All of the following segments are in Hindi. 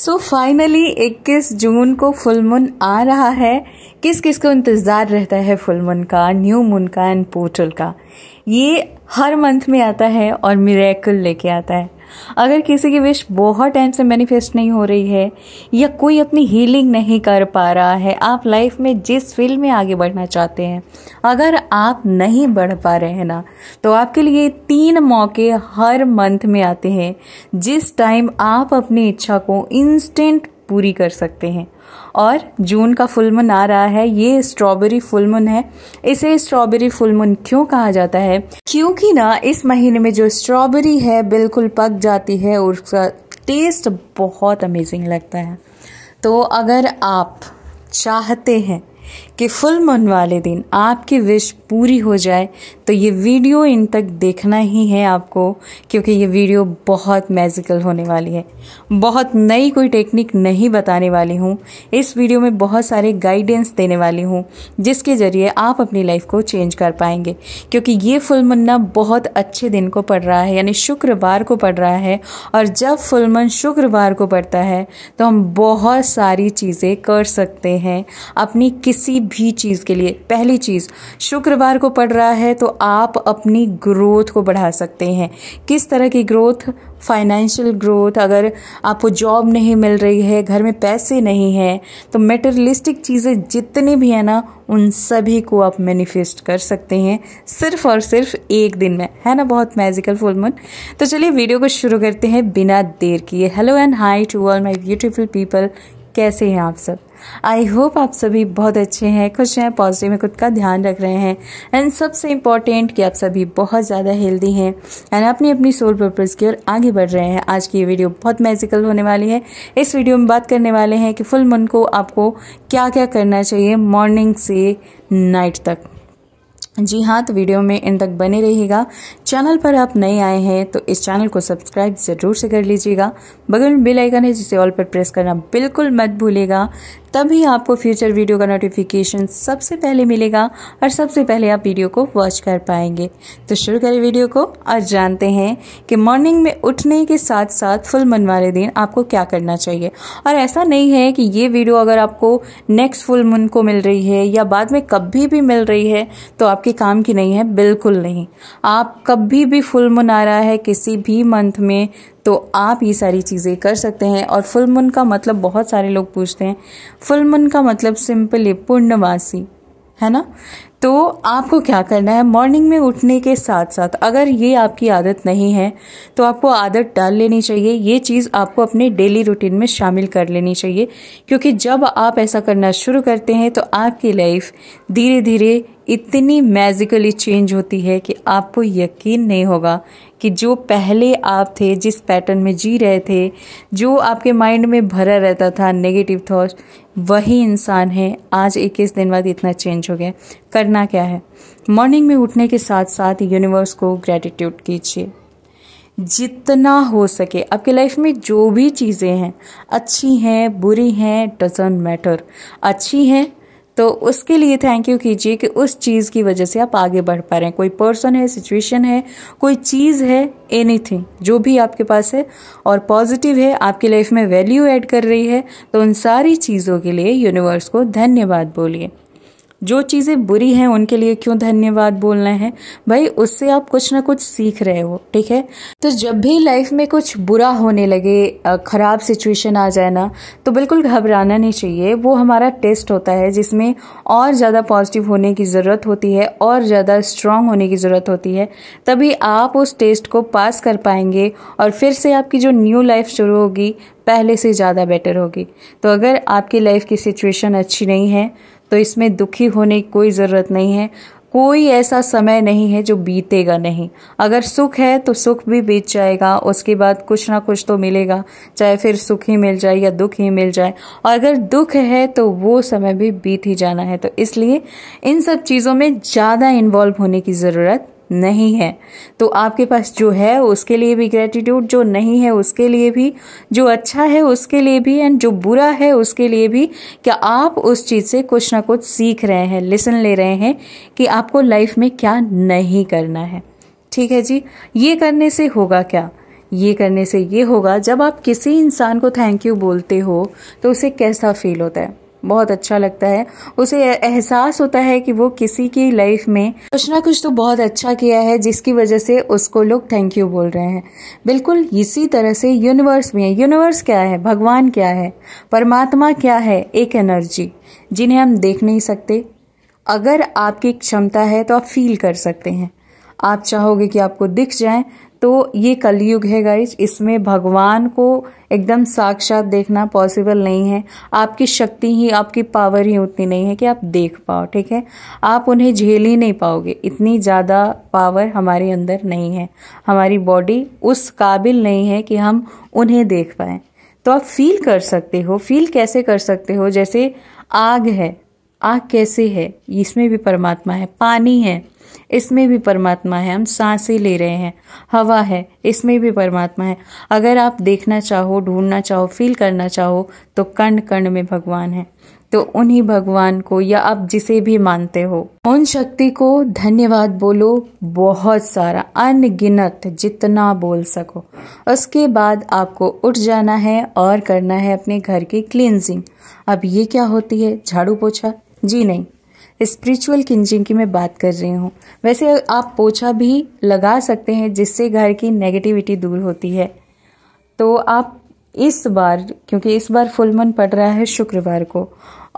सो so फाइनली 21 जून को फुल मून आ रहा है किस किस को इंतज़ार रहता है फुल मून का न्यू मून का एंड पोर्टल का ये हर मंथ में आता है और मिरेकल लेके आता है अगर किसी की विश बहुत टाइम से मैनिफेस्ट नहीं हो रही है या कोई अपनी हीलिंग नहीं कर पा रहा है आप लाइफ में जिस फील्ड में आगे बढ़ना चाहते हैं अगर आप नहीं बढ़ पा रहे हैं ना तो आपके लिए तीन मौके हर मंथ में आते हैं जिस टाइम आप अपनी इच्छा को इंस्टेंट पूरी कर सकते हैं और जून का फुल मून आ रहा है ये स्ट्रॉबेरी फुल मून है इसे स्ट्रॉबेरी फुल मून क्यों कहा जाता है क्योंकि ना इस महीने में जो स्ट्रॉबेरी है बिल्कुल पक जाती है और उसका टेस्ट बहुत अमेजिंग लगता है तो अगर आप चाहते हैं कि फुल मून वाले दिन आपकी विश पूरी हो जाए तो ये वीडियो इन तक देखना ही है आपको क्योंकि ये वीडियो बहुत मैजिकल होने वाली है बहुत नई कोई टेक्निक नहीं बताने वाली हूँ इस वीडियो में बहुत सारे गाइडेंस देने वाली हूँ जिसके ज़रिए आप अपनी लाइफ को चेंज कर पाएंगे क्योंकि ये फुल मुन्ना बहुत अच्छे दिन को पड़ रहा है यानी शुक्रवार को पड़ रहा है और जब फुल शुक्रवार को पड़ता है तो हम बहुत सारी चीज़ें कर सकते हैं अपनी किसी भी चीज़ के लिए पहली चीज़ शुक्रवार को पड़ रहा है तो आप अपनी ग्रोथ को बढ़ा सकते हैं किस तरह की ग्रोथ फाइनेंशियल ग्रोथ अगर आपको जॉब नहीं मिल रही है घर में पैसे नहीं हैं तो मेटरलिस्टिक चीज़ें जितनी भी हैं ना उन सभी को आप मैनिफेस्ट कर सकते हैं सिर्फ और सिर्फ एक दिन में है ना बहुत मैजिकल फुल मून तो चलिए वीडियो को शुरू करते हैं बिना देर किए hello and hi to all my beautiful people कैसे हैं आप सब आई होप आप सभी बहुत अच्छे हैं खुश हैं पॉजिटिव में खुद का ध्यान रख रहे हैं एंड सबसे इम्पॉर्टेंट कि आप सभी बहुत ज़्यादा हेल्दी हैं एंड अपनी अपनी सोल पर्पज़ की ओर आगे बढ़ रहे हैं आज की ये वीडियो बहुत मैजिकल होने वाली है इस वीडियो में बात करने वाले हैं कि फुल मन को आपको क्या क्या करना चाहिए मॉर्निंग से नाइट तक जी हाँ तो वीडियो में इन तक बने रहिएगा चैनल पर आप नए आए हैं तो इस चैनल को सब्सक्राइब ज़रूर से कर लीजिएगा बगल में बेल आइकन है जिसे ऑल पर प्रेस करना बिल्कुल मत भूलेगा तभी आपको फ्यूचर वीडियो का नोटिफिकेशन सबसे पहले मिलेगा और सबसे पहले आप वीडियो को वॉच कर पाएंगे तो शुरू करें वीडियो को और जानते हैं कि मॉर्निंग में उठने के साथ साथ फुल मन वाले दिन आपको क्या करना चाहिए और ऐसा नहीं है कि ये वीडियो अगर आपको नेक्स्ट फुल मून को मिल रही है या बाद में कभी भी मिल रही है तो आपके काम की नहीं है बिल्कुल नहीं आप कब कभी भी फुल मुन आ रहा है किसी भी मंथ में तो आप ये सारी चीज़ें कर सकते हैं और फुल मुन का मतलब बहुत सारे लोग पूछते हैं फुल मुन का मतलब सिंपल है पूर्णवासी है ना तो आपको क्या करना है मॉर्निंग में उठने के साथ साथ अगर ये आपकी आदत नहीं है तो आपको आदत डाल लेनी चाहिए ये चीज़ आपको अपने डेली रूटीन में शामिल कर लेनी चाहिए क्योंकि जब आप ऐसा करना शुरू करते हैं तो आपकी लाइफ धीरे धीरे इतनी मैजिकली चेंज होती है कि आपको यकीन नहीं होगा कि जो पहले आप थे जिस पैटर्न में जी रहे थे जो आपके माइंड में भरा रहता था नेगेटिव थॉट वही इंसान है आज इक्कीस दिन बाद इतना चेंज हो गया करना क्या है मॉर्निंग में उठने के साथ साथ यूनिवर्स को ग्रैटिट्यूड कीजिए जितना हो सके आपके लाइफ में जो भी चीज़ें हैं अच्छी हैं बुरी हैं डजेंट मैटर अच्छी हैं तो उसके लिए थैंक यू कीजिए कि उस चीज़ की वजह से आप आगे बढ़ पा रहे हैं कोई पर्सन है सिचुएशन है कोई चीज़ है एनीथिंग जो भी आपके पास है और पॉजिटिव है आपकी लाइफ में वैल्यू ऐड कर रही है तो उन सारी चीज़ों के लिए यूनिवर्स को धन्यवाद बोलिए जो चीज़ें बुरी हैं उनके लिए क्यों धन्यवाद बोलना है भाई उससे आप कुछ ना कुछ सीख रहे हो ठीक है तो जब भी लाइफ में कुछ बुरा होने लगे ख़राब सिचुएशन आ जाए ना तो बिल्कुल घबराना नहीं चाहिए वो हमारा टेस्ट होता है जिसमें और ज़्यादा पॉजिटिव होने की ज़रूरत होती है और ज़्यादा स्ट्रांग होने की ज़रूरत होती है तभी आप उस टेस्ट को पास कर पाएंगे और फिर से आपकी जो न्यू लाइफ शुरू होगी पहले से ज़्यादा बेटर होगी तो अगर आपकी लाइफ की सिचुएशन अच्छी नहीं है तो इसमें दुखी होने की कोई ज़रूरत नहीं है कोई ऐसा समय नहीं है जो बीतेगा नहीं अगर सुख है तो सुख भी बीत जाएगा उसके बाद कुछ ना कुछ तो मिलेगा चाहे फिर सुख ही मिल जाए या दुख ही मिल जाए और अगर दुख है तो वो समय भी बीत ही जाना है तो इसलिए इन सब चीज़ों में ज़्यादा इन्वॉल्व होने की ज़रूरत नहीं है तो आपके पास जो है उसके लिए भी ग्रेटिट्यूड जो नहीं है उसके लिए भी जो अच्छा है उसके लिए भी एंड जो बुरा है उसके लिए भी क्या आप उस चीज़ से कुछ ना कुछ सीख रहे हैं लेसन ले रहे हैं कि आपको लाइफ में क्या नहीं करना है ठीक है जी ये करने से होगा क्या ये करने से ये होगा जब आप किसी इंसान को थैंक यू बोलते हो तो उसे कैसा फील होता है बहुत अच्छा लगता है उसे एहसास होता है कि वो किसी की लाइफ में कुछ ना कुछ तो बहुत अच्छा किया है जिसकी वजह से उसको लोग थैंक यू बोल रहे हैं बिल्कुल इसी तरह से यूनिवर्स में यूनिवर्स क्या है भगवान क्या है परमात्मा क्या है एक एनर्जी जिन्हें हम देख नहीं सकते अगर आपकी क्षमता है तो आप फील कर सकते हैं आप चाहोगे कि आपको दिख जाए तो ये कलयुग है गाइज इसमें भगवान को एकदम साक्षात देखना पॉसिबल नहीं है आपकी शक्ति ही आपकी पावर ही उतनी नहीं है कि आप देख पाओ ठीक है आप उन्हें झेल ही नहीं पाओगे इतनी ज़्यादा पावर हमारे अंदर नहीं है हमारी बॉडी उस काबिल नहीं है कि हम उन्हें देख पाए तो आप फील कर सकते हो फील कैसे कर सकते हो जैसे आग है आग कैसे है इसमें भी परमात्मा है पानी है इसमें भी परमात्मा है हम ही ले रहे हैं हवा है इसमें भी परमात्मा है अगर आप देखना चाहो ढूंढना चाहो फील करना चाहो तो कण कण में भगवान है तो उन्हीं भगवान को या आप जिसे भी मानते हो उन शक्ति को धन्यवाद बोलो बहुत सारा अनगिनत जितना बोल सको उसके बाद आपको उठ जाना है और करना है अपने घर की क्लींजिंग अब ये क्या होती है झाड़ू पोछा जी नहीं स्पिरिचुअल किंजिंग की मैं बात कर रही हूँ वैसे आप पोछा भी लगा सकते हैं जिससे घर की नेगेटिविटी दूर होती है तो आप इस बार क्योंकि इस बार फुल मन पड़ रहा है शुक्रवार को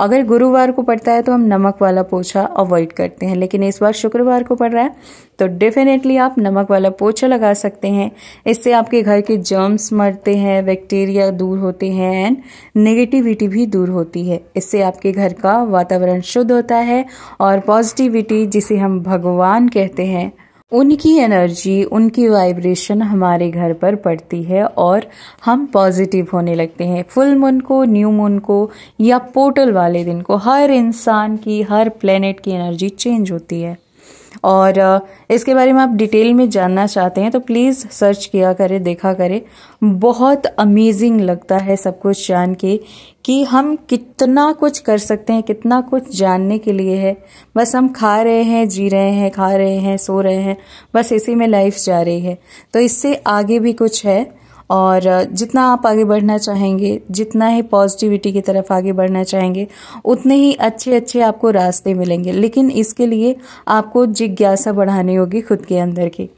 अगर गुरुवार को पड़ता है तो हम नमक वाला पोछा अवॉइड करते हैं लेकिन इस बार शुक्रवार को पड़ रहा है तो डेफिनेटली आप नमक वाला पोछा लगा सकते हैं इससे आपके घर के जर्म्स मरते हैं बैक्टीरिया दूर होते हैं एंड नेगेटिविटी भी दूर होती है इससे आपके घर का वातावरण शुद्ध होता है और पॉजिटिविटी जिसे हम भगवान कहते हैं उनकी एनर्जी उनकी वाइब्रेशन हमारे घर पर पड़ती है और हम पॉजिटिव होने लगते हैं फुल मून को न्यू मून को या पोर्टल वाले दिन को हर इंसान की हर प्लेनेट की एनर्जी चेंज होती है और इसके बारे में आप डिटेल में जानना चाहते हैं तो प्लीज़ सर्च किया करें देखा करें बहुत अमेजिंग लगता है सब कुछ जान के कि हम कितना कुछ कर सकते हैं कितना कुछ जानने के लिए है बस हम खा रहे हैं जी रहे हैं खा रहे हैं सो रहे हैं बस इसी में लाइफ जा रही है तो इससे आगे भी कुछ है और जितना आप आगे बढ़ना चाहेंगे जितना ही पॉजिटिविटी की तरफ आगे बढ़ना चाहेंगे उतने ही अच्छे अच्छे आपको रास्ते मिलेंगे लेकिन इसके लिए आपको जिज्ञासा बढ़ानी होगी खुद के अंदर की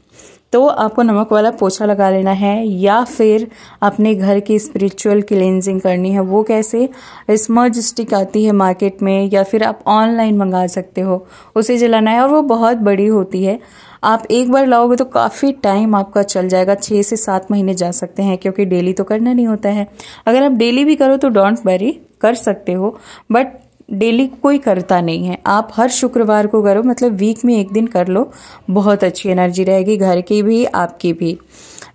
तो आपको नमक वाला पोछा लगा लेना है या फिर अपने घर की स्पिरिचुअल क्लेंजिंग करनी है वो कैसे स्मर्ज स्टिक आती है मार्केट में या फिर आप ऑनलाइन मंगा सकते हो उसे जलाना है और वो बहुत बड़ी होती है आप एक बार लाओगे तो काफ़ी टाइम आपका चल जाएगा छः से सात महीने जा सकते हैं क्योंकि डेली तो करना नहीं होता है अगर आप डेली भी करो तो डोंट वरी कर सकते हो बट डेली कोई करता नहीं है आप हर शुक्रवार को करो मतलब वीक में एक दिन कर लो बहुत अच्छी एनर्जी रहेगी घर की भी आपकी भी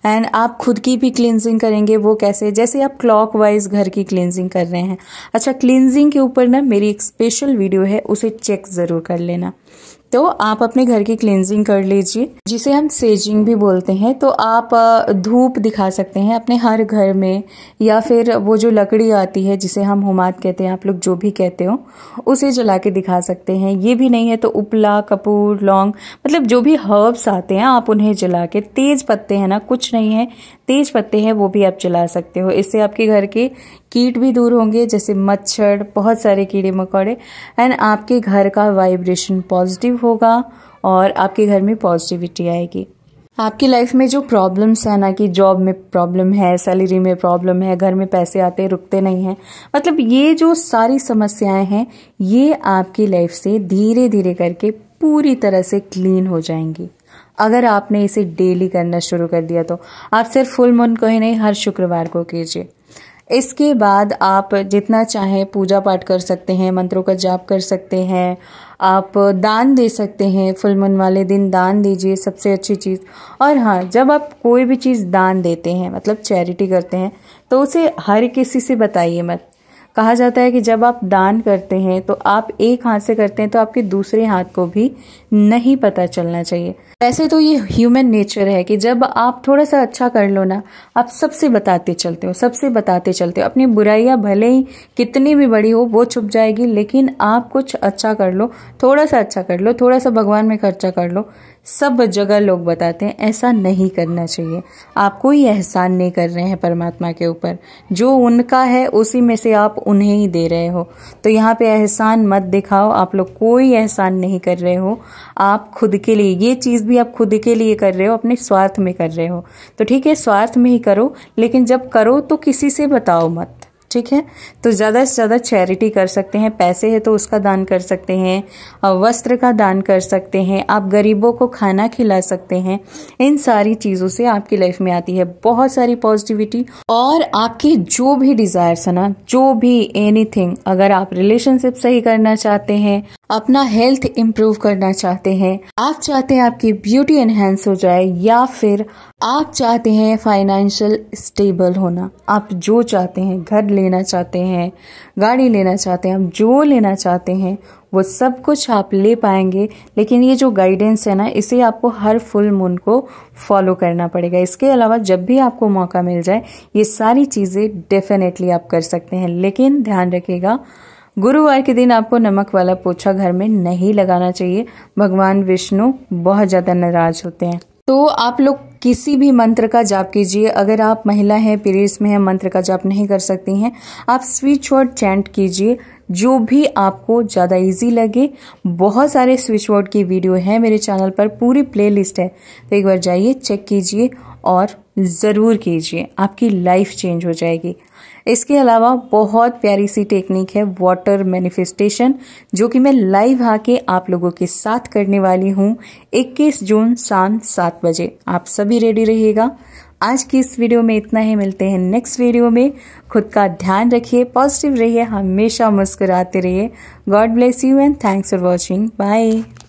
एंड आप खुद की भी क्लिनजिंग करेंगे वो कैसे जैसे आप क्लॉक वाइज घर की क्लिनजिंग कर रहे हैं अच्छा क्लिनजिंग के ऊपर ना मेरी एक स्पेशल वीडियो है उसे चेक ज़रूर कर लेना तो आप अपने घर की क्लिनजिंग कर लीजिए जिसे हम सेजिंग भी बोलते हैं तो आप धूप दिखा सकते हैं अपने हर घर में या फिर वो जो लकड़ी आती है जिसे हम हुमात कहते हैं आप लोग जो भी कहते हो उसे जला के दिखा सकते हैं ये भी नहीं है तो उपला कपूर लौंग मतलब जो भी हर्ब्स आते हैं आप उन्हें जला के तेज पत्ते हैं ना कुछ नहीं है तेज पत्ते हैं वो भी आप जला सकते हो इससे आपके घर की कीट भी दूर होंगे जैसे मच्छर बहुत सारे कीड़े मकोड़े एंड आपके घर का वाइब्रेशन पॉजिटिव होगा और आपके घर में पॉजिटिविटी आएगी आपकी लाइफ में जो प्रॉब्लम्स है ना कि जॉब में प्रॉब्लम है सैलरी में प्रॉब्लम है घर में पैसे आते रुकते नहीं हैं मतलब ये जो सारी समस्याएं हैं ये आपकी लाइफ से धीरे धीरे करके पूरी तरह से क्लीन हो जाएंगी अगर आपने इसे डेली करना शुरू कर दिया तो आप सिर्फ फुल मून को ही नहीं हर शुक्रवार को कीजिए इसके बाद आप जितना चाहें पूजा पाठ कर सकते हैं मंत्रों का जाप कर सकते हैं आप दान दे सकते हैं फुल मन वाले दिन दान दीजिए सबसे अच्छी चीज़ और हाँ जब आप कोई भी चीज़ दान देते हैं मतलब चैरिटी करते हैं तो उसे हर किसी से बताइए मत कहा जाता है कि जब आप दान करते हैं तो आप एक हाथ से करते हैं तो आपके दूसरे हाथ को भी नहीं पता चलना चाहिए वैसे तो ये ह्यूमन नेचर है कि जब आप थोड़ा सा अच्छा कर लो ना आप सबसे बताते चलते हो सबसे बताते चलते हो अपनी बुराइयां भले ही कितनी भी बड़ी हो वो छुप जाएगी लेकिन आप कुछ अच्छा कर लो थोड़ा सा अच्छा कर लो थोड़ा सा भगवान में खर्चा कर लो सब जगह लोग बताते हैं ऐसा नहीं करना चाहिए आप कोई एहसान नहीं कर रहे हैं परमात्मा के ऊपर जो उनका है उसी में से आप उन्हें ही दे रहे हो तो यहाँ पे एहसान मत दिखाओ आप लोग कोई एहसान नहीं कर रहे हो आप खुद के लिए ये चीज़ भी आप खुद के लिए कर रहे हो अपने स्वार्थ में कर रहे हो तो ठीक है स्वार्थ में ही करो लेकिन जब करो तो किसी से बताओ मत ठीक है तो ज़्यादा से ज़्यादा चैरिटी कर सकते हैं पैसे है तो उसका दान कर सकते हैं वस्त्र का दान कर सकते हैं आप गरीबों को खाना खिला सकते हैं इन सारी चीज़ों से आपकी लाइफ में आती है बहुत सारी पॉजिटिविटी और आपकी जो भी डिज़ायर्स है ना जो भी एनीथिंग अगर आप रिलेशनशिप सही करना चाहते हैं अपना हेल्थ इम्प्रूव करना चाहते हैं आप चाहते हैं आपकी ब्यूटी एनहेंस हो जाए या फिर आप चाहते हैं फाइनेंशियल स्टेबल होना आप जो चाहते हैं घर लेना चाहते हैं गाड़ी लेना चाहते हैं आप जो लेना चाहते हैं वो सब कुछ आप ले पाएंगे लेकिन ये जो गाइडेंस है ना इसे आपको हर फुल मून को फॉलो करना पड़ेगा इसके अलावा जब भी आपको मौका मिल जाए ये सारी चीज़ें डेफिनेटली आप कर सकते हैं लेकिन ध्यान रखिएगा गुरुवार के दिन आपको नमक वाला पोछा घर में नहीं लगाना चाहिए भगवान विष्णु बहुत ज़्यादा नाराज होते हैं तो आप लोग किसी भी मंत्र का जाप कीजिए अगर आप महिला हैं पीरियड्स में हैं मंत्र का जाप नहीं कर सकती हैं आप स्विच वर्ड चैंट कीजिए जो भी आपको ज़्यादा इजी लगे बहुत सारे स्विच वर्ड की वीडियो है मेरे चैनल पर पूरी प्लेलिस्ट है तो एक बार जाइए चेक कीजिए और ज़रूर कीजिए आपकी लाइफ चेंज हो जाएगी इसके अलावा बहुत प्यारी सी टेक्निक है वाटर मैनिफेस्टेशन जो कि मैं लाइव आके आप लोगों के साथ करने वाली हूँ 21 जून शाम सात बजे आप सभी रेडी रहिएगा आज की इस वीडियो में इतना ही मिलते हैं नेक्स्ट वीडियो में खुद का ध्यान रखिए पॉजिटिव रहिए हमेशा मुस्कुराते रहिए God bless you and thanks for watching bye